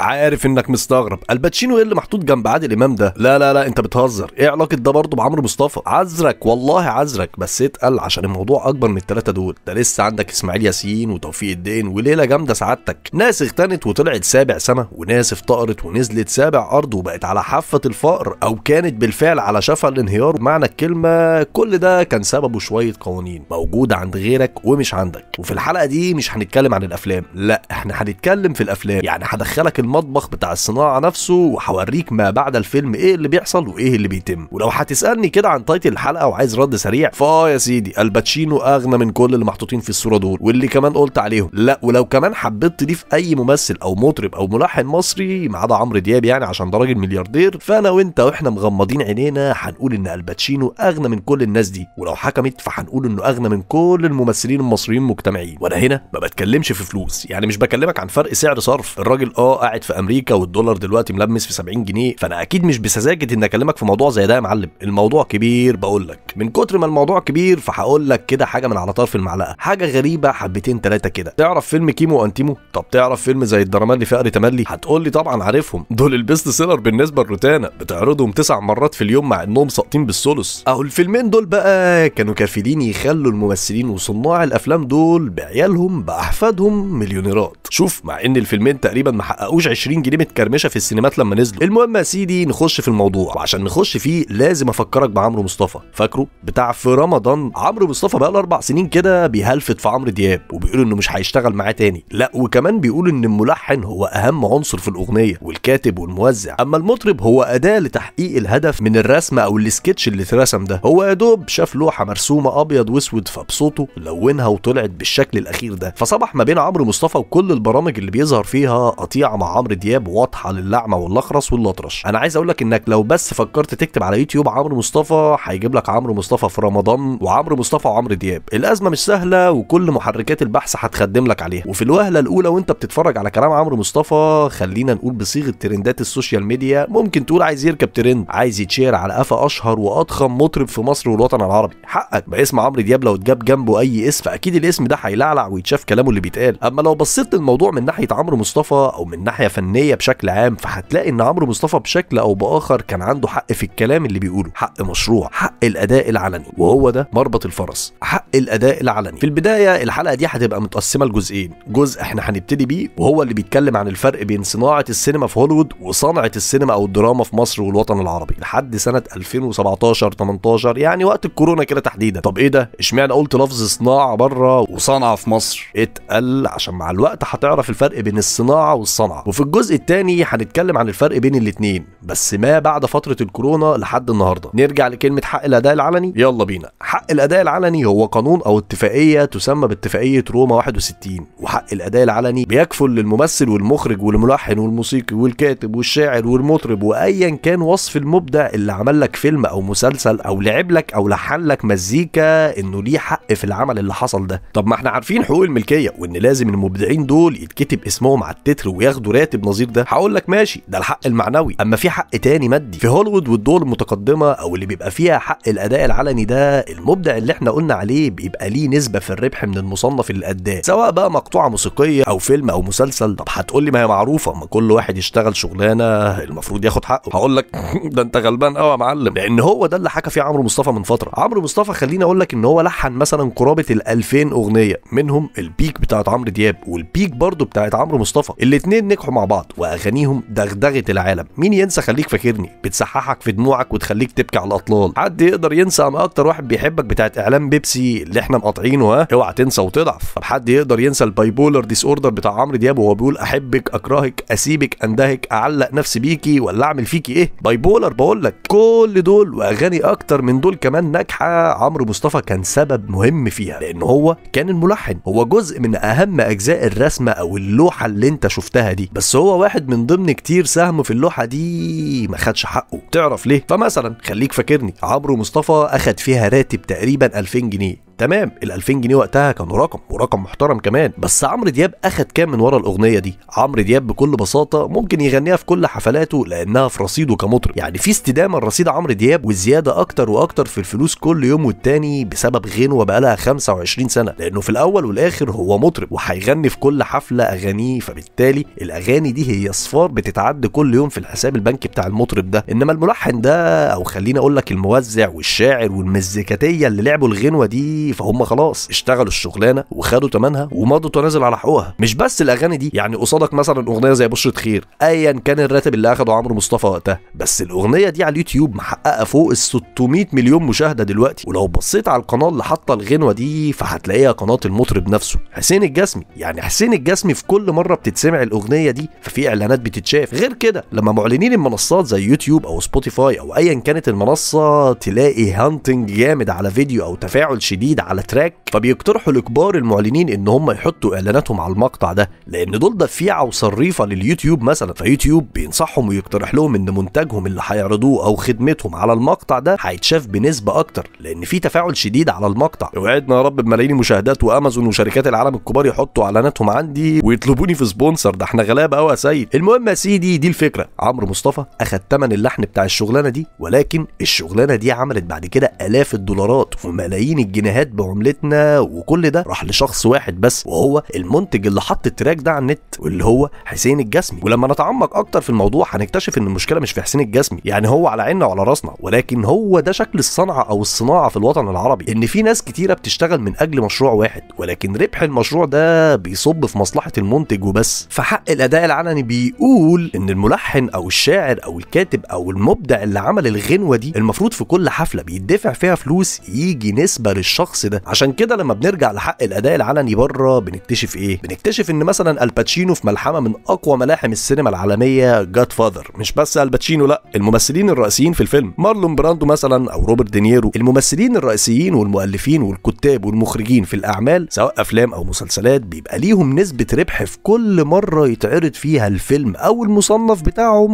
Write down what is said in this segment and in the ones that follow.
عارف انك مستغرب الباتشينو ايه اللي محطوط جنب عادل امام ده لا لا لا انت بتهزر ايه علاقه ده برضه بعمرو مصطفى عذرك والله عذرك بس اتقل عشان الموضوع اكبر من الثلاثه دول ده لسه عندك اسماعيل ياسين وتوفيق الدين وليله جامده سعادتك ناس اغتنت وطلعت سابع سما وناس افتقرت ونزلت سابع ارض وبقت على حافه الفقر او كانت بالفعل على شفا الانهيار بمعنى الكلمه كل ده كان سببه شويه قوانين موجوده عند غيرك ومش عندك وفي الحلقه دي مش هنتكلم عن الافلام لا احنا هنتكلم في الافلام يعني هدخلك المطبخ بتاع الصناعه نفسه وهوريك ما بعد الفيلم ايه اللي بيحصل وايه اللي بيتم ولو هتسالني كده عن تايتل الحلقه وعايز رد سريع فاه يا سيدي الباتشينو اغنى من كل اللي محطوطين في الصوره دول واللي كمان قلت عليهم لا ولو كمان حبيت تضيف اي ممثل او مطرب او ملحن مصري ما عدا عمرو دياب يعني عشان ده راجل ملياردير فانا وانت واحنا مغمضين عينينا هنقول ان الباتشينو اغنى من كل الناس دي ولو حكمت فهنقول انه اغنى من كل الممثلين المصريين مجتمعين وانا هنا ما بتكلمش في فلوس يعني مش بكلمك عن فرق سعر صرف الراجل اه قاعد قاعد في امريكا والدولار دلوقتي ملمس في 70 جنيه فانا اكيد مش بسذاجه اني اكلمك في موضوع زي ده يا معلم الموضوع كبير بقول لك من كتر ما الموضوع كبير فهقول لك كده حاجه من على طرف المعلقه حاجه غريبه حبتين ثلاثه كده تعرف فيلم كيمو وانتيمو طب تعرف فيلم زي اللي فقر تملي هتقول لي طبعا عارفهم دول البيست سيلر بالنسبه لروتانا بتعرضهم تسع مرات في اليوم مع انهم ساقطين بالثلث اهو الفيلمين دول بقى كانوا كافلين يخلوا الممثلين وصناع الافلام دول بعيالهم باحفادهم مليونيرات شوف مع ان الفيلمين تقريبا ما حققوش يلاقوش 20 جنيه متكرمشه في السينمات لما نزلوا المهم يا سيدي نخش في الموضوع وعشان نخش فيه لازم افكرك بعمرو مصطفى فاكره بتاع في رمضان عمرو مصطفى بقى له اربع سنين كده بيهلفت في عمرو دياب وبيقول انه مش هيشتغل معاه تاني لا وكمان بيقول ان الملحن هو اهم عنصر في الاغنيه والكاتب والموزع اما المطرب هو اداه لتحقيق الهدف من الرسمه او السكتش اللي اترسم ده هو يا دوب شاف لوحه مرسومه ابيض واسود فبصوته لونها وطلعت بالشكل الاخير ده فصبح ما بين عمرو مصطفى وكل البرامج اللي بيظهر فيها قطيعه مع عمرو دياب واضحه للعمه والاخرس والاطرش انا عايز اقول لك انك لو بس فكرت تكتب على يوتيوب عمرو مصطفى هيجيب لك عمرو مصطفى في رمضان وعمرو مصطفى وعمرو دياب الازمه مش سهله وكل محركات البحث هتخدم لك عليها وفي الوهله الاولى وانت بتتفرج على كلام عمرو مصطفى خلينا نقول بصيغه ترندات السوشيال ميديا ممكن تقول عايز يركب ترند عايز يتشير على قفا اشهر واضخم مطرب في مصر والوطن العربي حقك باسم عمرو دياب لو اتجاب جنبه اي اسم فاكيد الاسم ده هيلعلع ويتشاف كلامه اللي بيتقال اما لو بصيت الموضوع من ناحيه عمرو مصطفى او من ناحيه ناحيه فنيه بشكل عام فهتلاقي ان عمرو مصطفى بشكل او باخر كان عنده حق في الكلام اللي بيقوله حق مشروع حق الاداء العلني وهو ده مربط الفرس حق الاداء العلني في البدايه الحلقه دي هتبقى متقسمه لجزئين جزء احنا هنبتدي بيه وهو اللي بيتكلم عن الفرق بين صناعه السينما في هوليوود وصنعه السينما او الدراما في مصر والوطن العربي لحد سنه 2017 18 يعني وقت الكورونا كده تحديدا طب ايه ده اشمعنى قلت لفظ صناعه بره وصنعه في مصر اتقل عشان مع الوقت هتعرف الفرق بين الصناعه والصنعه وفي الجزء الثاني هنتكلم عن الفرق بين الاثنين بس ما بعد فتره الكورونا لحد النهارده نرجع لكلمه حق الاداء العلني يلا بينا حق الاداء العلني هو قانون او اتفاقيه تسمى باتفاقيه روما 61 وحق الاداء العلني بيكفل للممثل والمخرج والملحن والموسيقي والكاتب والشاعر والمطرب وايا كان وصف المبدع اللي عمل لك فيلم او مسلسل او لعب لك او لحن لك مزيكا انه ليه حق في العمل اللي حصل ده طب ما احنا عارفين حقوق الملكيه وان لازم المبدعين دول يتكتب اسمهم على التتر وياخدوا راتب نظير ده هقول لك ماشي ده الحق المعنوي اما في حق تاني مادي في هوليوود والدول المتقدمه او اللي بيبقى فيها حق الاداء العلني ده المبدع اللي احنا قلنا عليه بيبقى ليه نسبه في الربح من المصنف اللي اداه سواء بقى مقطوعه موسيقيه او فيلم او مسلسل طب هتقول لي ما هي معروفه ما كل واحد يشتغل شغلانه المفروض ياخد حقه هقول لك ده انت غلبان قوي يا معلم لان هو ده اللي حكى فيه عمرو مصطفى من فتره عمرو مصطفى خليني اقول لك ان هو لحن مثلا قرابه ال 2000 اغنيه منهم البيك بتاعت عمرو دياب والبيك برضه بتاعت عمرو مصطفى الاثنين نجحوا مع بعض واغانيهم دغدغه العالم مين ينسى خليك فاكرني بتصححك في دموعك وتخليك تبكي على الاطلال حد يقدر ينسى انا اكتر واحد بيحبك بتاعت اعلام بيبسي اللي احنا مقاطعينه ها اوعى تنسى وتضعف طب حد يقدر ينسى البايبولر ديس اوردر بتاع عمرو دياب وهو بيقول احبك اكرهك اسيبك اندهك اعلق نفسي بيكي ولا اعمل فيكي ايه بايبولر بقول لك كل دول واغاني اكتر من دول كمان ناجحه عمرو مصطفى كان سبب مهم فيها لان هو كان الملحن هو جزء من اهم اجزاء الرسمه او اللوحه اللي انت شفتها دي بس هو واحد من ضمن كتير سهم في اللوحه دي ما خدش حقه تعرف ليه فمثلا خليك فاكرني عمرو مصطفى اخد فيها راتب تقريبا 2000 جنيه تمام ال 2000 جنيه وقتها كانوا رقم ورقم محترم كمان بس عمرو دياب اخد كام من ورا الاغنيه دي عمرو دياب بكل بساطه ممكن يغنيها في كل حفلاته لانها في رصيده كمطرب يعني في استدامه لرصيد عمرو دياب والزياده اكتر واكتر في الفلوس كل يوم والتاني بسبب غنوه لها 25 سنه لانه في الاول والاخر هو مطرب وهيغني في كل حفله اغانيه فبالتالي الاغاني دي هي صفار بتتعد كل يوم في الحساب البنكي بتاع المطرب ده انما الملحن ده او خليني اقول لك الموزع والشاعر والمزيكاتيه اللي لعبوا الغنوه دي فيه فهم خلاص اشتغلوا الشغلانه وخدوا تمنها ومضوا تنازل على حقوقها مش بس الاغاني دي يعني قصادك مثلا اغنيه زي بشره خير ايا كان الراتب اللي اخده عمرو مصطفى وقتها بس الاغنيه دي على اليوتيوب محققه فوق ال 600 مليون مشاهده دلوقتي ولو بصيت على القناه اللي حاطه الغنوه دي فهتلاقيها قناه المطرب نفسه حسين الجسمي يعني حسين الجسمي في كل مره بتتسمع الاغنيه دي ففي اعلانات بتتشاف غير كده لما معلنين المنصات زي يوتيوب او سبوتيفاي او ايا كانت المنصه تلاقي هانتنج جامد على فيديو او تفاعل شديد على تراك فبيقترحوا لكبار المعلنين ان هم يحطوا اعلاناتهم على المقطع ده لان دول دفيعه وصريفه لليوتيوب مثلا فيوتيوب بينصحهم ويقترح لهم ان منتجهم اللي هيعرضوه او خدمتهم على المقطع ده هيتشاف بنسبه اكتر لان في تفاعل شديد على المقطع وعدنا يا رب بملايين المشاهدات وامازون وشركات العالم الكبار يحطوا اعلاناتهم عندي ويطلبوني في سبونسر ده احنا غلابه قوي يا سيد المهم يا سيدي دي الفكره عمرو مصطفى اخد ثمن اللحن بتاع الشغلانه دي ولكن الشغلانه دي عملت بعد كده الاف الدولارات وملايين الجنيهات بعملتنا وكل ده راح لشخص واحد بس وهو المنتج اللي حط التراك ده على النت واللي هو حسين الجسمي ولما نتعمق اكتر في الموضوع هنكتشف ان المشكله مش في حسين الجسمي يعني هو على عيننا وعلى راسنا ولكن هو ده شكل الصنعه او الصناعه في الوطن العربي ان في ناس كتيره بتشتغل من اجل مشروع واحد ولكن ربح المشروع ده بيصب في مصلحه المنتج وبس فحق الاداء العلني بيقول ان الملحن او الشاعر او الكاتب او المبدع اللي عمل الغنوه دي المفروض في كل حفله بيدفع فيها فلوس يجي نسبه للشخص الشخص ده عشان كده لما بنرجع لحق الاداء العلني بره بنكتشف ايه بنكتشف ان مثلا الباتشينو في ملحمه من اقوى ملاحم السينما العالميه جاد فاذر مش بس الباتشينو لا الممثلين الرئيسيين في الفيلم مارلون براندو مثلا او روبرت دينيرو الممثلين الرئيسيين والمؤلفين والكتاب والمخرجين في الاعمال سواء افلام او مسلسلات بيبقى ليهم نسبه ربح في كل مره يتعرض فيها الفيلم او المصنف بتاعهم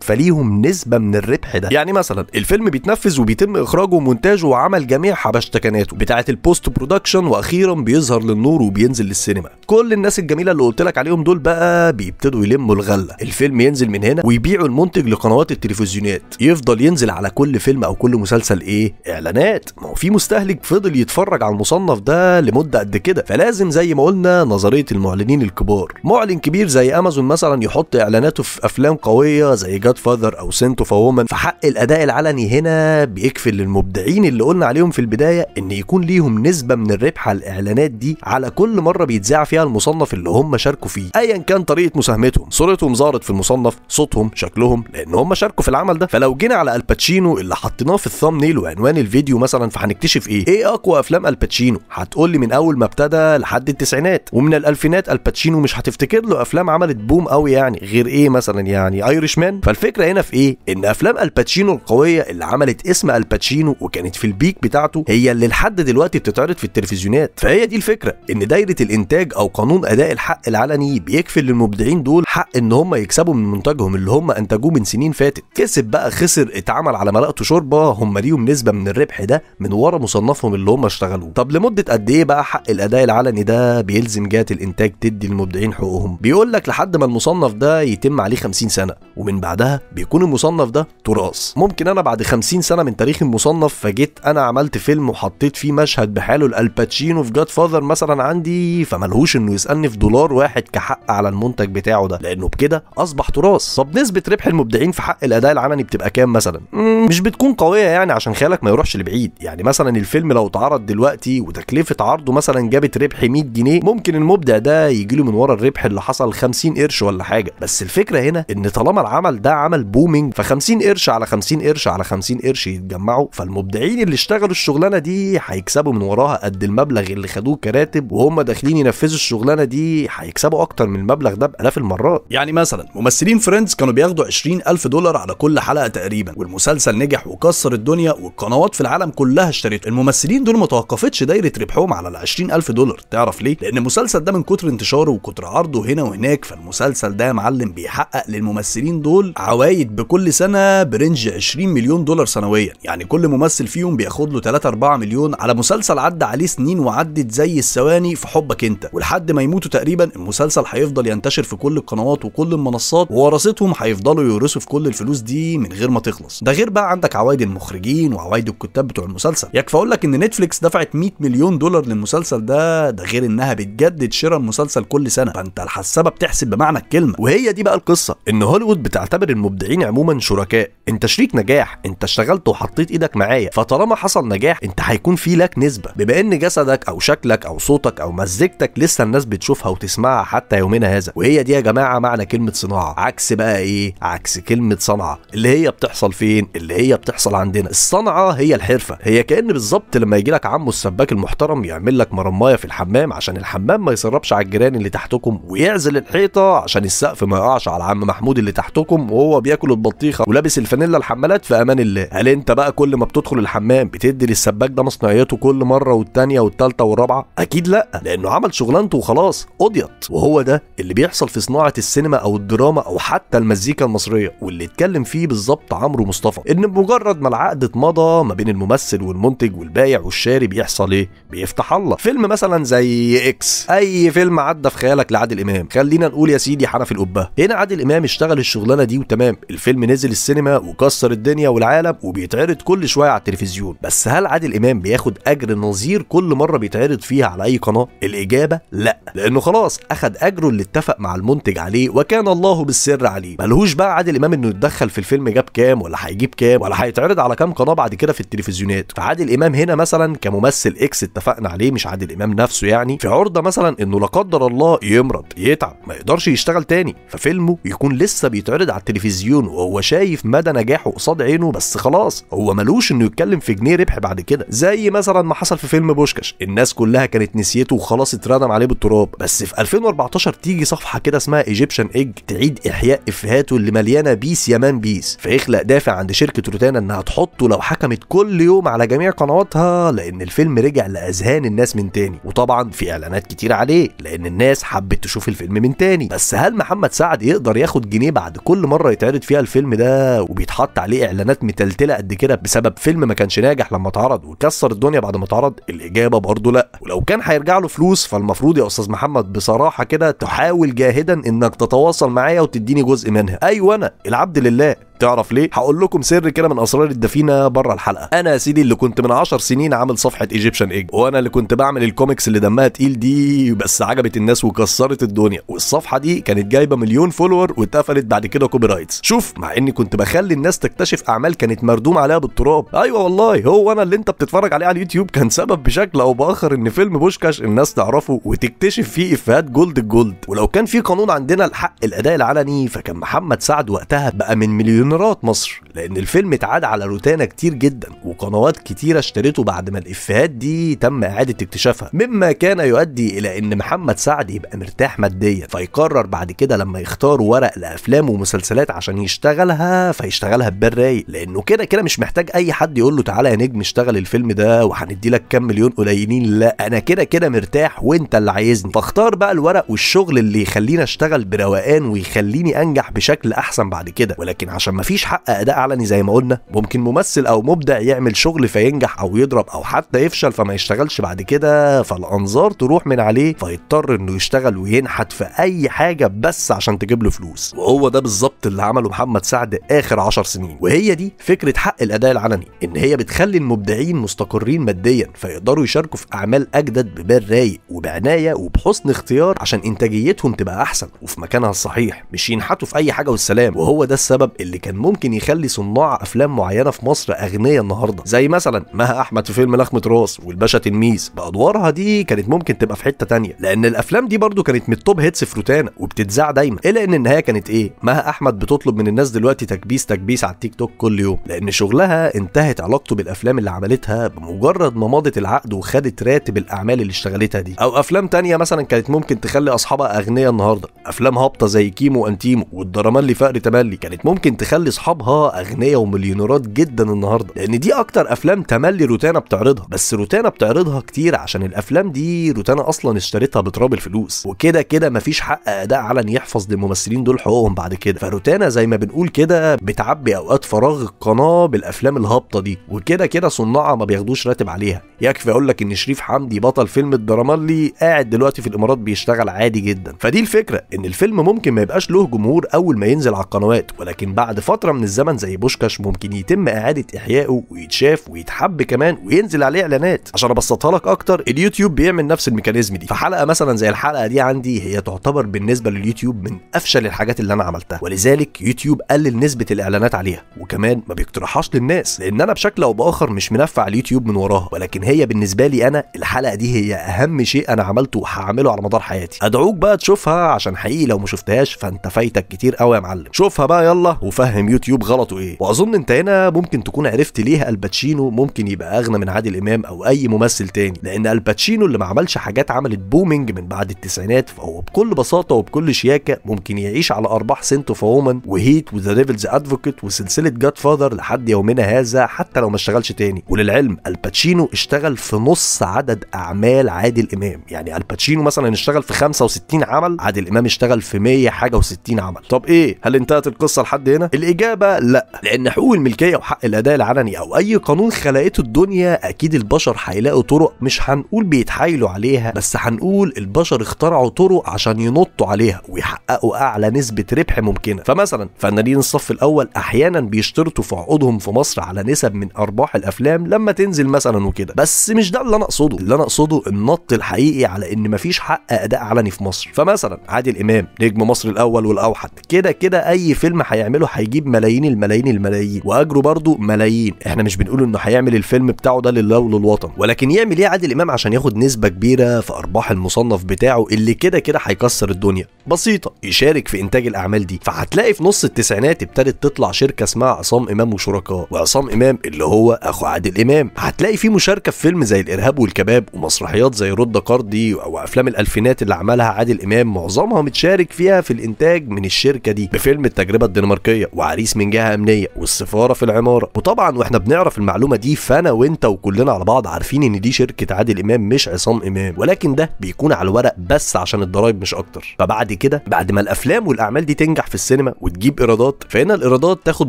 فليهم نسبه من الربح ده يعني مثلا الفيلم بيتنفذ وبيتم اخراجه ومونتاجه وعمل جميع حبشتكناته بتاعه البوست برودكشن واخيرا بيظهر للنور وبينزل للسينما كل الناس الجميله اللي قلت لك عليهم دول بقى بيبتدوا يلموا الغله الفيلم ينزل من هنا ويبيعوا المنتج لقنوات التلفزيونات يفضل ينزل على كل فيلم او كل مسلسل ايه اعلانات ما هو في مستهلك فضل يتفرج على المصنف ده لمده قد كده فلازم زي ما قلنا نظريه المعلنين الكبار معلن كبير زي امازون مثلا يحط اعلاناته في افلام قويه زي جاد فاذر او سنت اوف فحق الاداء العلني هنا بيكفل للمبدعين اللي قلنا عليهم في البدايه ان يكون بيكون ليهم نسبه من الربح على الاعلانات دي على كل مره بيتذاع فيها المصنف اللي هم شاركوا فيه ايا كان طريقه مساهمتهم صورتهم ظهرت في المصنف صوتهم شكلهم لان هم شاركوا في العمل ده فلو جينا على الباتشينو اللي حطيناه في الثامنيل وعنوان الفيديو مثلا فهنكتشف ايه ايه اقوى افلام الباتشينو هتقول لي من اول ما ابتدى لحد التسعينات ومن الالفينات الباتشينو مش هتفتكر له افلام عملت بوم قوي يعني غير ايه مثلا يعني ايرش مان فالفكره هنا في ايه ان افلام الباتشينو القويه اللي عملت اسم الباتشينو وكانت في البيك بتاعته هي اللي لحد دلوقتي بتتعرض في التلفزيونات فهي دي الفكره ان دايره الانتاج او قانون اداء الحق العلني بيكفل للمبدعين دول حق ان هم يكسبوا من منتجهم اللي هم انتجوه من سنين فاتت كسب بقى خسر اتعمل على مرقته شوربه هم ليهم نسبه من الربح ده من ورا مصنفهم اللي هم اشتغلوه طب لمده قد ايه بقى حق الاداء العلني ده بيلزم جهه الانتاج تدي المبدعين حقوقهم بيقول لك لحد ما المصنف ده يتم عليه 50 سنه ومن بعدها بيكون المصنف ده تراث ممكن انا بعد 50 سنه من تاريخ المصنف فجيت انا عملت فيلم وحطيت فيه مشهد بحاله الالباتشينو في جاد فاذر مثلا عندي فملهوش انه يسالني في دولار واحد كحق على المنتج بتاعه ده لانه بكده اصبح تراث طب نسبه ربح المبدعين في حق الاداء العملي بتبقى كام مثلا مش بتكون قويه يعني عشان خيالك ما يروحش لبعيد يعني مثلا الفيلم لو اتعرض دلوقتي وتكلفه عرضه مثلا جابت ربح 100 جنيه ممكن المبدع ده يجي له من ورا الربح اللي حصل 50 قرش ولا حاجه بس الفكره هنا ان طالما العمل ده عمل بومينج ف 50 قرش على 50 قرش على 50 قرش يتجمعوا فالمبدعين اللي اشتغلوا الشغلانه دي هيكسبوا هيكسبوا من وراها قد المبلغ اللي خدوه كراتب وهم داخلين ينفذوا الشغلانه دي هيكسبوا اكتر من المبلغ ده بالاف المرات يعني مثلا ممثلين فريندز كانوا بياخدوا 20000 دولار على كل حلقه تقريبا والمسلسل نجح وكسر الدنيا والقنوات في العالم كلها اشترته الممثلين دول ما توقفتش دايره ربحهم على ال 20000 دولار تعرف ليه لان المسلسل ده من كتر انتشاره وكتر عرضه هنا وهناك فالمسلسل ده يا معلم بيحقق للممثلين دول عوايد بكل سنه برنج 20 مليون دولار سنويا يعني كل ممثل فيهم بياخد له 3 4 مليون على مسلسل عدى عليه سنين وعدت زي الثواني في حبك انت ولحد ما يموتوا تقريبا المسلسل هيفضل ينتشر في كل القنوات وكل المنصات وورثتهم هيفضلوا يورثوا في كل الفلوس دي من غير ما تخلص ده غير بقى عندك عوايد المخرجين وعوايد الكتاب بتوع المسلسل يكفي اقول لك ان نتفليكس دفعت 100 مليون دولار للمسلسل ده ده غير انها بتجدد شراء المسلسل كل سنه فانت الحسابه بتحسب بمعنى الكلمه وهي دي بقى القصه ان هوليوود بتعتبر المبدعين عموما شركاء انت شريك نجاح انت اشتغلت وحطيت ايدك معايا فطالما حصل نجاح انت هيكون في لك لك نسبه بما ان جسدك او شكلك او صوتك او مزيكتك لسه الناس بتشوفها وتسمعها حتى يومنا هذا وهي دي يا جماعه معنى كلمه صناعه عكس بقى ايه عكس كلمه صنعه اللي هي بتحصل فين اللي هي بتحصل عندنا الصنعه هي الحرفه هي كان بالظبط لما يجي لك عمو السباك المحترم يعمل لك مرمايه في الحمام عشان الحمام ما يسربش على الجيران اللي تحتكم ويعزل الحيطه عشان السقف ما يقعش على عم محمود اللي تحتكم وهو بياكل البطيخه ولابس الفانيلا الحمالات في امان الله هل انت بقى كل ما بتدخل الحمام بتدي للسباك ده مصنعيته كل مره والتانيه والتالته والرابعه اكيد لا لانه عمل شغلانته وخلاص قضيت وهو ده اللي بيحصل في صناعه السينما او الدراما او حتى المزيكا المصريه واللي اتكلم فيه بالظبط عمرو مصطفى ان بمجرد ما العقد اتمضى ما بين الممثل والمنتج والبايع والشاري بيحصل ايه بيفتح الله فيلم مثلا زي اكس اي فيلم عدى في خيالك لعادل امام خلينا نقول يا سيدي حنفي القبه هنا عادل امام اشتغل الشغلانه دي وتمام الفيلم نزل السينما وكسر الدنيا والعالم وبيتعرض كل شويه على التلفزيون بس هل عادل امام بياخد اجر نظير كل مره بيتعرض فيها على اي قناه الاجابه لا لانه خلاص اخد اجره اللي اتفق مع المنتج عليه وكان الله بالسر عليه ملهوش بقى عادل امام انه يتدخل في الفيلم جاب كام ولا هيجيب كام ولا هيتعرض على كام قناه بعد كده في التلفزيونات فعادل امام هنا مثلا كممثل اكس اتفقنا عليه مش عادل امام نفسه يعني في عرضه مثلا انه لا قدر الله يمرض يتعب ما يقدرش يشتغل تاني ففيلمه يكون لسه بيتعرض على التلفزيون وهو شايف مدى نجاحه قصاد عينه بس خلاص هو ملوش انه يتكلم في جنيه ربح بعد كده زي مثلا نظرا ما حصل في فيلم بوشكش الناس كلها كانت نسيته وخلاص اتردم عليه بالتراب بس في 2014 تيجي صفحه كده اسمها ايجيبشن ايج تعيد احياء افهاته اللي مليانه بيس يمان بيس فيخلق دافع عند شركه روتانا انها تحطه لو حكمت كل يوم على جميع قنواتها لان الفيلم رجع لاذهان الناس من تاني وطبعا في اعلانات كتير عليه لان الناس حبت تشوف الفيلم من تاني بس هل محمد سعد يقدر ياخد جنيه بعد كل مره يتعرض فيها الفيلم ده وبيتحط عليه اعلانات متلتله قد كده بسبب فيلم ما كانش ناجح لما اتعرض وكسر الدنيا بعد ما اتعرض الاجابه برضه لا ولو كان هيرجع له فلوس فالمفروض يا استاذ محمد بصراحه كده تحاول جاهدا انك تتواصل معايا وتديني جزء منها ايوه انا العبد لله تعرف ليه هقول لكم سر كده من اسرار الدفينه بره الحلقه انا يا سيدي اللي كنت من 10 سنين عامل صفحه ايجيبشن ايج وانا اللي كنت بعمل الكوميكس اللي دمها تقيل دي بس عجبت الناس وكسرت الدنيا والصفحه دي كانت جايبه مليون فولور واتقفلت بعد كده كوبي رايتس شوف مع اني كنت بخلي الناس تكتشف اعمال كانت مردوم عليها بالتراب ايوه والله هو انا اللي انت بتتفرج عليه على اليوتيوب كان سبب بشكل او باخر ان فيلم بوشكاش الناس تعرفه وتكتشف فيه افيهات جولد الجولد ولو كان في قانون عندنا لحق الاداء العلني فكان محمد سعد وقتها بقى من مليون امارات مصر لان الفيلم اتعاد على روتانا كتير جدا وقنوات كتيره اشترته بعد ما الافيهات دي تم اعاده اكتشافها مما كان يؤدي الى ان محمد سعد يبقى مرتاح ماديا فيقرر بعد كده لما يختار ورق لافلام ومسلسلات عشان يشتغلها فيشتغلها ببال لانه كده كده مش محتاج اي حد يقول له تعالى يا نجم اشتغل الفيلم ده وهندي لك كام مليون قليلين لا انا كده كده مرتاح وانت اللي عايزني فاختار بقى الورق والشغل اللي يخليني اشتغل بروقان ويخليني انجح بشكل احسن بعد كده ولكن عشان مفيش حق اداء علني زي ما قلنا ممكن ممثل او مبدع يعمل شغل فينجح او يضرب او حتى يفشل فما يشتغلش بعد كده فالانظار تروح من عليه فيضطر انه يشتغل وينحت في اي حاجه بس عشان تجيب له فلوس وهو ده بالظبط اللي عمله محمد سعد اخر 10 سنين وهي دي فكره حق الاداء العلني ان هي بتخلي المبدعين مستقرين ماديا فيقدروا يشاركوا في اعمال اجدد ببال رايق وبعنايه وبحسن اختيار عشان انتاجيتهم تبقى احسن وفي مكانها الصحيح مش ينحتوا في اي حاجه والسلام وهو ده السبب اللي كان كان ممكن يخلي صناع افلام معينه في مصر اغنياء النهارده زي مثلا مها احمد في فيلم لخمه راس والباشا تلميذ بادوارها دي كانت ممكن تبقى في حته تانية لان الافلام دي برضو كانت من التوب هيتس في روتانا وبتتذاع دايما الا ان النهايه كانت ايه مها احمد بتطلب من الناس دلوقتي تكبيس تكبيس على التيك توك كل يوم لان شغلها انتهت علاقته بالافلام اللي عملتها بمجرد ما مضت العقد وخدت راتب الاعمال اللي اشتغلتها دي او افلام تانية مثلا كانت ممكن تخلي اصحابها اغنياء النهارده افلام هابطه زي كيمو انتيمو اللي فقر تملي كانت ممكن تخلي مخلي اصحابها اغنياء ومليونيرات جدا النهارده لان دي اكتر افلام تملي روتانا بتعرضها بس روتانا بتعرضها كتير عشان الافلام دي روتانا اصلا اشترتها بتراب الفلوس وكده كده مفيش حق اداء علن يحفظ للممثلين دول حقوقهم بعد كده فروتانا زي ما بنقول كده بتعبي اوقات فراغ القناه بالافلام الهابطه دي وكده كده صناعها ما بياخدوش راتب عليها يكفي اقول لك ان شريف حمدي بطل فيلم الدرامالي قاعد دلوقتي في الامارات بيشتغل عادي جدا فدي الفكره ان الفيلم ممكن ما يبقاش له جمهور اول ما ينزل على القنوات ولكن بعد فتره من الزمن زي بوشكاش ممكن يتم اعاده احيائه ويتشاف ويتحب كمان وينزل عليه اعلانات عشان ابسطها لك اكتر اليوتيوب بيعمل نفس الميكانيزم دي فحلقه مثلا زي الحلقه دي عندي هي تعتبر بالنسبه لليوتيوب من افشل الحاجات اللي انا عملتها ولذلك يوتيوب قلل نسبه الاعلانات عليها وكمان ما بيقترحهاش للناس لان انا بشكل او باخر مش منفع اليوتيوب من وراها ولكن هي بالنسبه لي انا الحلقه دي هي اهم شيء انا عملته وهعمله على مدار حياتي ادعوك بقى تشوفها عشان حقيقي لو ما شفتهاش فانت فايتك كتير قوي يا معلم شوفها بقى يلا وفهم فاهم يوتيوب غلطه ايه واظن انت هنا ممكن تكون عرفت ليه الباتشينو ممكن يبقى اغنى من عادل امام او اي ممثل تاني لان الباتشينو اللي ما عملش حاجات عملت بومينج من بعد التسعينات فهو بكل بساطه وبكل شياكه ممكن يعيش على ارباح سنت فومن وهيت وذا ديفلز ادفوكيت وسلسله جاد فاذر لحد يومنا هذا حتى لو ما اشتغلش تاني وللعلم الباتشينو اشتغل في نص عدد اعمال عادل امام يعني الباتشينو مثلا اشتغل في 65 عمل عادل امام اشتغل في 100 حاجه و60 عمل طب ايه هل انتهت القصه لحد هنا الإجابة لا لأن حقوق الملكية وحق الأداء العلني أو أي قانون خلقته الدنيا أكيد البشر هيلاقوا طرق مش هنقول بيتحايلوا عليها بس هنقول البشر اخترعوا طرق عشان ينطوا عليها ويحققوا أعلى نسبة ربح ممكنة فمثلا فنانين الصف الأول أحيانا بيشترطوا في عقودهم في مصر على نسب من أرباح الأفلام لما تنزل مثلا وكده بس مش ده اللي أنا أقصده اللي أنا أقصده النط الحقيقي على إن مفيش حق أداء علني في مصر فمثلا عادل إمام نجم مصر الأول والأوحد كده كده أي فيلم هيعمله هيجيب ملايين الملايين الملايين واجره برضه ملايين احنا مش بنقول انه هيعمل الفيلم بتاعه ده لله وللوطن ولكن يعمل ايه عادل امام عشان ياخد نسبه كبيره في ارباح المصنف بتاعه اللي كده كده هيكسر الدنيا بسيطه يشارك في انتاج الاعمال دي فهتلاقي في نص التسعينات ابتدت تطلع شركه اسمها عصام امام وشركاء وعصام امام اللي هو اخو عادل امام هتلاقي فيه مشاركه في فيلم زي الارهاب والكباب ومسرحيات زي رد كاردي وافلام الالفينات اللي عملها عادل امام معظمها متشارك فيها في الانتاج من الشركه دي بفيلم التجربه الدنماركيه وعريس من جهه امنيه والسفاره في العماره وطبعا واحنا بنعرف المعلومه دي فانا وانت وكلنا على بعض عارفين ان دي شركه عادل امام مش عصام امام ولكن ده بيكون على الورق بس عشان الضرايب مش اكتر فبعد كده بعد ما الافلام والاعمال دي تنجح في السينما وتجيب ايرادات فهنا الايرادات تاخد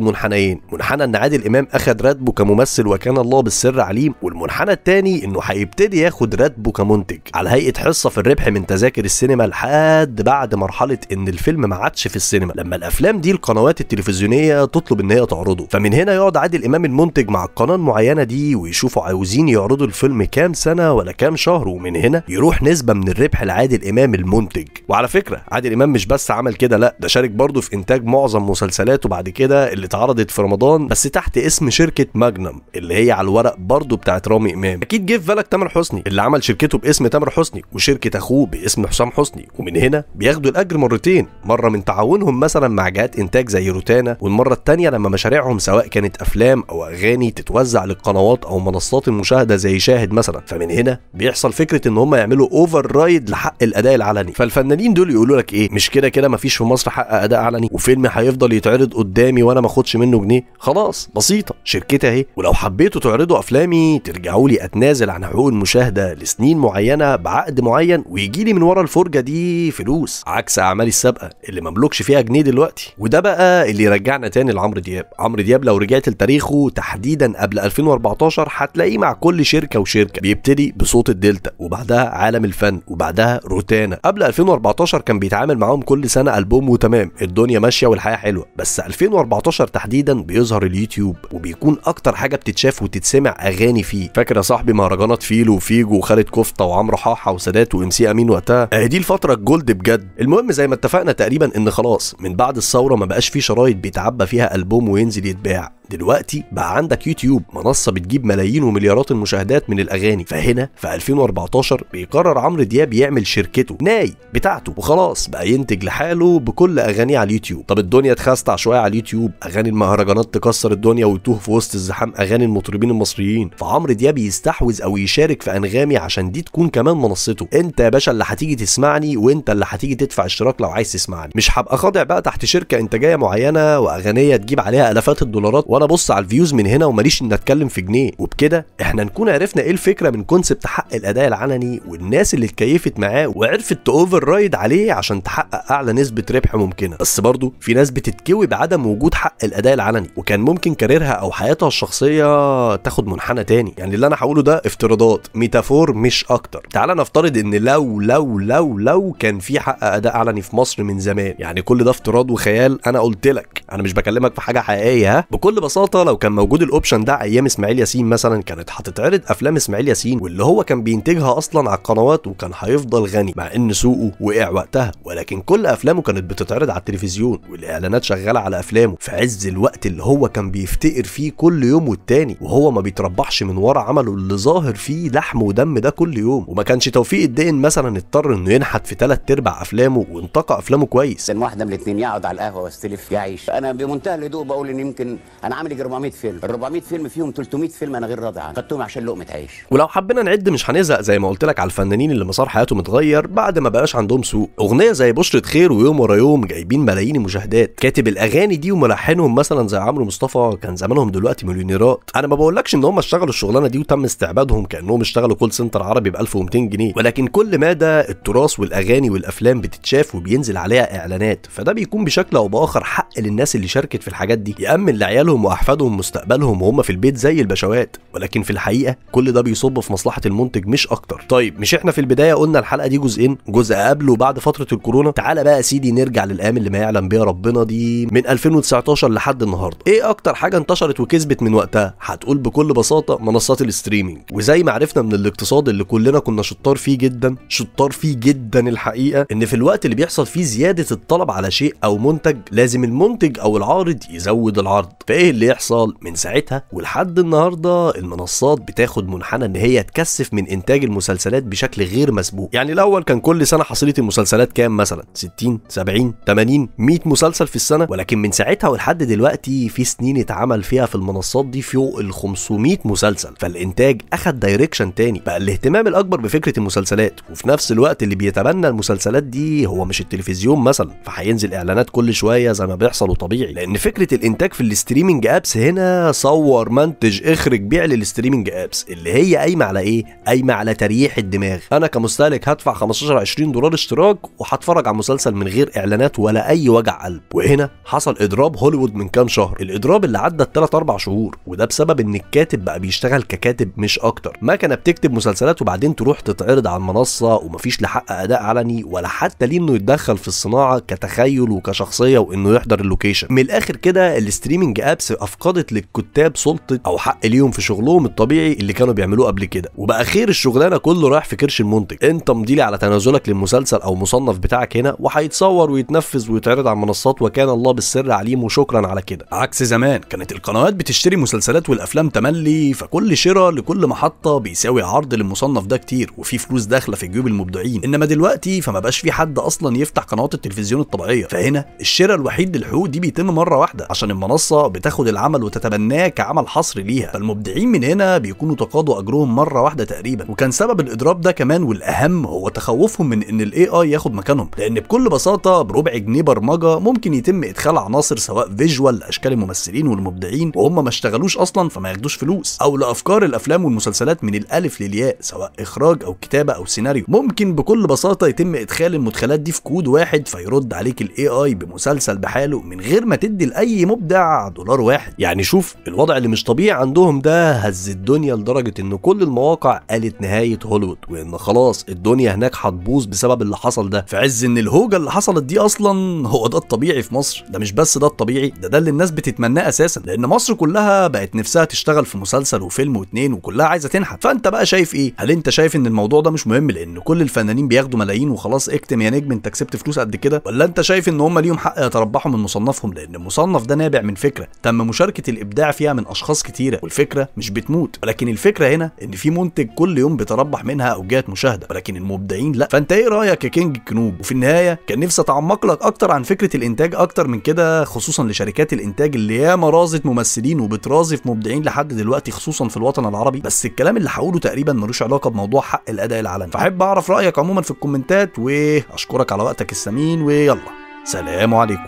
منحنيين منحنى ان عادل امام اخد راتبه كممثل وكان الله بالسر عليم والمنحنى الثاني انه هيبتدي ياخد راتبه كمنتج على هيئه حصه في الربح من تذاكر السينما لحد بعد مرحله ان الفيلم ما عادش في السينما لما الافلام دي القنوات التلفزيون التلفزيونيه تطلب ان هي تعرضه فمن هنا يقعد عادل امام المنتج مع القناه المعينه دي ويشوفوا عاوزين يعرضوا الفيلم كام سنه ولا كام شهر ومن هنا يروح نسبه من الربح لعادل امام المنتج وعلى فكره عادل امام مش بس عمل كده لا ده شارك برضه في انتاج معظم مسلسلاته بعد كده اللي اتعرضت في رمضان بس تحت اسم شركه ماجنم اللي هي على الورق برضه بتاعت رامي امام اكيد جه في بالك تامر حسني اللي عمل شركته باسم تامر حسني وشركه اخوه باسم حسام حسني ومن هنا بياخدوا الاجر مرتين مره من تعاونهم مثلا مع جهات انتاج زي روتانا والمره الثانيه لما مشاريعهم سواء كانت افلام او اغاني تتوزع للقنوات او منصات المشاهده زي شاهد مثلا فمن هنا بيحصل فكره ان هم يعملوا اوفر رايد لحق الاداء العلني فالفنانين دول يقولوا لك ايه مش كده كده مفيش في مصر حق اداء علني وفيلم هيفضل يتعرض قدامي وانا ما اخدش منه جنيه خلاص بسيطه شركتي اهي ولو حبيتوا تعرضوا افلامي ترجعوا لي اتنازل عن حقوق المشاهده لسنين معينه بعقد معين ويجي لي من ورا الفرجه دي فلوس عكس اعمالي السابقه اللي مملكش فيها جنيه دلوقتي وده بقى اللي رجعنا تاني لعمرو دياب عمرو دياب لو رجعت لتاريخه تحديدا قبل 2014 هتلاقيه مع كل شركه وشركه بيبتدي بصوت الدلتا وبعدها عالم الفن وبعدها روتانا قبل 2014 كان بيتعامل معاهم كل سنه البوم وتمام الدنيا ماشيه والحياه حلوه بس 2014 تحديدا بيظهر اليوتيوب وبيكون اكتر حاجه بتتشاف وتتسمع اغاني فيه فاكر يا صاحبي مهرجانات فيلو وفيجو وخالد كفته وعمرو حاحه وسادات وام سي امين وقتها اهي دي الفتره الجولد بجد المهم زي ما اتفقنا تقريبا ان خلاص من بعد الثوره ما بقاش فيه شرايط بيتعبى فيها ألبوم وينزل يتباع دلوقتي بقى عندك يوتيوب منصه بتجيب ملايين ومليارات المشاهدات من الاغاني فهنا في 2014 بيقرر عمرو دياب يعمل شركته ناي بتاعته وخلاص بقى ينتج لحاله بكل اغانيه على اليوتيوب طب الدنيا اتخستع شويه على اليوتيوب اغاني المهرجانات تكسر الدنيا وتوه في وسط الزحام اغاني المطربين المصريين فعمرو دياب يستحوذ او يشارك في انغامي عشان دي تكون كمان منصته انت يا باشا اللي هتيجي تسمعني وانت اللي هتيجي تدفع اشتراك لو عايز تسمعني مش هبقى خاضع بقى تحت شركه انتاجيه معينه واغنيه تجيب عليها الافات الدولارات وانا ابص على الفيوز من هنا وماليش ان اتكلم في جنيه وبكده احنا نكون عرفنا ايه الفكره من كونسبت حق الاداء العلني والناس اللي اتكيفت معاه وعرفت تاوفر رايد عليه عشان تحقق اعلى نسبه ربح ممكنه بس برضه في ناس بتتكوي بعدم وجود حق الاداء العلني وكان ممكن كاريرها او حياتها الشخصيه تاخد منحنى تاني يعني اللي انا هقوله ده افتراضات ميتافور مش اكتر تعال نفترض ان لو لو لو لو كان في حق اداء علني في مصر من زمان يعني كل ده افتراض وخيال انا قلت لك انا مش بكلمك في حاجه حقيقيه ها بكل بساطه لو كان موجود الاوبشن ده ايام اسماعيل ياسين مثلا كانت هتتعرض افلام اسماعيل ياسين واللي هو كان بينتجها اصلا على القنوات وكان هيفضل غني مع ان سوقه وقع وقتها ولكن كل افلامه كانت بتتعرض على التلفزيون والاعلانات شغاله على افلامه في عز الوقت اللي هو كان بيفتقر فيه كل يوم والتاني وهو ما بيتربحش من ورا عمله اللي ظاهر فيه لحم ودم ده كل يوم وما كانش توفيق الدقن مثلا اضطر انه ينحت في ثلاث ارباع افلامه وانتقى افلامه كويس كان واحده من الاثنين يقعد على القهوه واستلف يعيش انا بمنتهى الهدوء بقول ان يمكن انا انا عامل 400 فيلم ال 400 فيلم فيهم 300 فيلم انا غير راضي عنهم خدتهم عشان لقمه عيش ولو حبينا نعد مش هنزهق زي ما قلت لك على الفنانين اللي مسار حياتهم اتغير بعد ما بقاش عندهم سوق اغنيه زي بشره خير ويوم ورا يوم جايبين ملايين المشاهدات كاتب الاغاني دي وملحنهم مثلا زي عمرو مصطفى كان زمانهم دلوقتي مليونيرات انا ما بقولكش ان هم اشتغلوا الشغلانه دي وتم استعبادهم كانهم اشتغلوا كول سنتر عربي ب 1200 جنيه ولكن كل ده التراث والاغاني والافلام بتتشاف وبينزل عليها اعلانات فده بيكون بشكل او باخر حق للناس اللي شاركت في الحاجات دي يامن لعيالهم وأحفادهم مستقبلهم وهم في البيت زي البشوات ولكن في الحقيقة كل ده بيصب في مصلحة المنتج مش أكتر طيب مش إحنا في البداية قلنا الحلقة دي جزئين جزء قبل وبعد فترة الكورونا تعالى بقى يا سيدي نرجع للأيام اللي ما يعلم بيها ربنا دي من 2019 لحد النهاردة إيه أكتر حاجة انتشرت وكسبت من وقتها هتقول بكل بساطة منصات الاستريمينج وزي ما عرفنا من الاقتصاد اللي كلنا كنا شطار فيه جدا شطار فيه جدا الحقيقة إن في الوقت اللي بيحصل فيه زيادة الطلب على شيء أو منتج لازم المنتج أو العارض يزود العرض فإيه اللي يحصل من ساعتها ولحد النهارده المنصات بتاخد منحنى ان هي تكثف من انتاج المسلسلات بشكل غير مسبوق يعني الاول كان كل سنه حصيله المسلسلات كام مثلا 60 70 80 100 مسلسل في السنه ولكن من ساعتها ولحد دلوقتي في سنين اتعمل فيها في المنصات دي فوق ال 500 مسلسل فالانتاج اخد دايركشن تاني بقى الاهتمام الاكبر بفكره المسلسلات وفي نفس الوقت اللي بيتبنى المسلسلات دي هو مش التلفزيون مثلا فهينزل اعلانات كل شويه زي ما بيحصل وطبيعي لان فكره الانتاج في الاستريمنج الستريمنج ابس هنا صور منتج اخرج بيع للستريمنج ابس اللي هي قايمه على ايه قايمه على تريح الدماغ انا كمستهلك هدفع 15 20 دولار اشتراك وهتفرج على مسلسل من غير اعلانات ولا اي وجع قلب وهنا حصل اضراب هوليوود من كام شهر الاضراب اللي عدى 3 4 شهور وده بسبب ان الكاتب بقى بيشتغل ككاتب مش اكتر ما كان بتكتب مسلسلات وبعدين تروح تتعرض على المنصه ومفيش لحق اداء علني ولا حتى ليه انه يتدخل في الصناعه كتخيل وكشخصيه وانه يحضر اللوكيشن من الاخر كده الستريمنج ابس افقدت للكتاب سلطه او حق ليهم في شغلهم الطبيعي اللي كانوا بيعملوه قبل كده وبقى خير الشغلانه كله رايح في كرش المنتج انت مضيلي على تنازلك للمسلسل او مصنف بتاعك هنا وهيتصور ويتنفذ ويتعرض على المنصات وكان الله بالسر عليم وشكرا على كده عكس زمان كانت القنوات بتشتري مسلسلات والافلام تملي فكل شراء لكل محطه بيساوي عرض للمصنف ده كتير وفي فلوس داخله في جيوب المبدعين انما دلوقتي فما بقاش في حد اصلا يفتح قنوات التلفزيون الطبيعيه فهنا الشراء الوحيد للحقوق دي بيتم مره واحده عشان المنصه بتاخد تاخد العمل وتتبناه كعمل حصري ليها فالمبدعين من هنا بيكونوا تقاضوا اجرهم مره واحده تقريبا وكان سبب الاضراب ده كمان والاهم هو تخوفهم من ان الاي اي ياخد مكانهم لان بكل بساطه بربع جنيه برمجه ممكن يتم ادخال عناصر سواء فيجوال لاشكال الممثلين والمبدعين وهم ما اشتغلوش اصلا فما ياخدوش فلوس او لافكار الافلام والمسلسلات من الالف للياء سواء اخراج او كتابه او سيناريو ممكن بكل بساطه يتم ادخال المدخلات دي في كود واحد فيرد عليك الاي اي بمسلسل بحاله من غير ما تدي لاي مبدع دولار واحد واحد يعني شوف الوضع اللي مش طبيعي عندهم ده هز الدنيا لدرجة ان كل المواقع قالت نهاية هوليوود وان خلاص الدنيا هناك هتبوظ بسبب اللي حصل ده في عز ان الهوجة اللي حصلت دي اصلا هو ده الطبيعي في مصر ده مش بس ده الطبيعي ده ده اللي الناس بتتمناه اساسا لان مصر كلها بقت نفسها تشتغل في مسلسل وفيلم واتنين وكلها عايزة تنحت فانت بقى شايف ايه هل انت شايف ان الموضوع ده مش مهم لان كل الفنانين بياخدوا ملايين وخلاص اكتم يا نجم انت كسبت فلوس قد كده ولا انت شايف ان هم ليهم حق يتربحوا من مصنفهم لان المصنف ده نابع من فكرة لما مشاركه الابداع فيها من اشخاص كتيره والفكره مش بتموت ولكن الفكره هنا ان في منتج كل يوم بتربح منها اوجات مشاهده ولكن المبدعين لا فانت ايه رايك يا كينج كنوب وفي النهايه كان نفسي اتعمق لك اكتر عن فكره الانتاج اكتر من كده خصوصا لشركات الانتاج اللي ياما رازت ممثلين وبترازف مبدعين لحد دلوقتي خصوصا في الوطن العربي بس الكلام اللي هقوله تقريبا ملوش علاقه بموضوع حق الاداء العلني فاحب اعرف رايك عموما في الكومنتات واشكرك على وقتك الثمين ويلا سلام عليكم